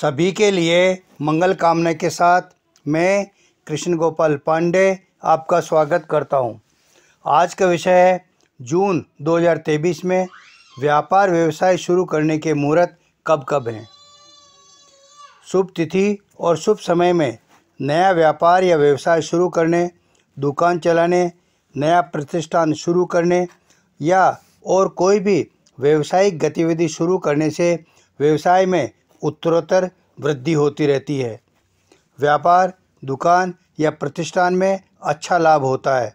सभी के लिए मंगल कामना के साथ मैं कृष्ण गोपाल पांडे आपका स्वागत करता हूं। आज का विषय है जून 2023 में व्यापार व्यवसाय शुरू करने के मुहूर्त कब कब हैं शुभ तिथि और शुभ समय में नया व्यापार या व्यवसाय शुरू करने दुकान चलाने नया प्रतिष्ठान शुरू करने या और कोई भी व्यवसायिक गतिविधि शुरू करने से व्यवसाय में उत्तरोत्तर वृद्धि होती रहती है व्यापार दुकान या प्रतिष्ठान में अच्छा लाभ होता है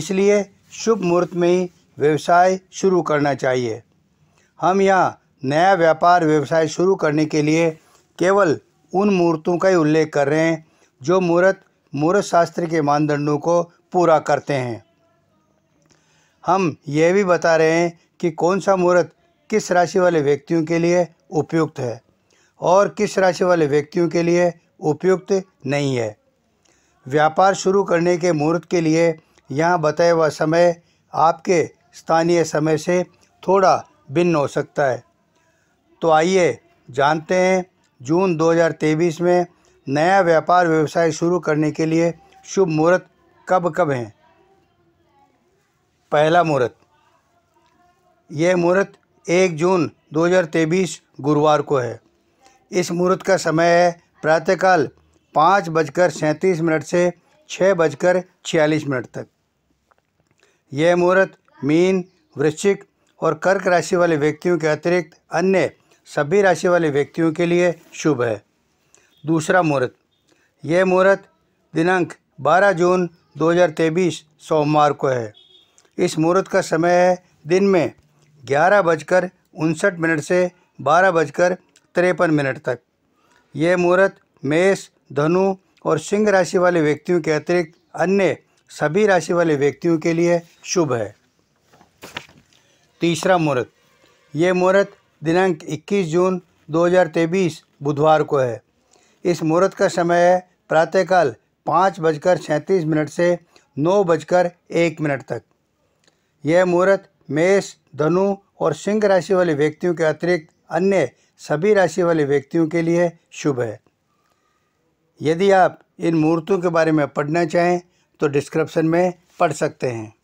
इसलिए शुभ मुहूर्त में ही व्यवसाय शुरू करना चाहिए हम यहाँ नया व्यापार व्यवसाय शुरू करने के लिए केवल उन मूर्तों का ही उल्लेख कर रहे हैं जो मूर्त मूर्त शास्त्र के मानदंडों को पूरा करते हैं हम यह भी बता रहे हैं कि कौन सा मूर्त किस राशि वाले व्यक्तियों के लिए उपयुक्त है और किस राशि वाले व्यक्तियों के लिए उपयुक्त नहीं है व्यापार शुरू करने के मुहूर्त के लिए यहाँ बताया हुआ समय आपके स्थानीय समय से थोड़ा भिन्न हो सकता है तो आइए जानते हैं जून 2023 में नया व्यापार व्यवसाय शुरू करने के लिए शुभ मुहूर्त कब कब हैं पहला मुहूर्त यह मुहूर्त 1 जून 2023 गुरुवार को है इस मुहूर्त का समय है प्रातःकाल पाँच बजकर सैंतीस मिनट से छः बजकर छियालीस मिनट तक यह मुहूर्त मीन वृश्चिक और कर्क राशि वाले व्यक्तियों के अतिरिक्त अन्य सभी राशि वाले व्यक्तियों के लिए शुभ है दूसरा मुहूर्त यह मुहूर्त दिनांक 12 जून 2023 सोमवार को है इस मुहूर्त का समय है दिन में ग्यारह बजकर उनसठ मिनट से बारह बजकर तिरपन मिनट तक ये मुहूर्त मेष धनु और सिंह राशि वाले व्यक्तियों के अतिरिक्त अन्य सभी राशि वाले व्यक्तियों के लिए शुभ है तीसरा मुहूर्त ये मुहूर्त दिनांक 21 जून 2023 बुधवार को है इस मुहूर्त का समय है प्रातःकाल पाँच बजकर सैंतीस मिनट से नौ बजकर एक मिनट तक यह मुहूर्त मेष धनु और सिंह राशि वाले व्यक्तियों के अतिरिक्त अन्य सभी राशि वाले व्यक्तियों के लिए शुभ है यदि आप इन मूर्तों के बारे में पढ़ना चाहें तो डिस्क्रिप्शन में पढ़ सकते हैं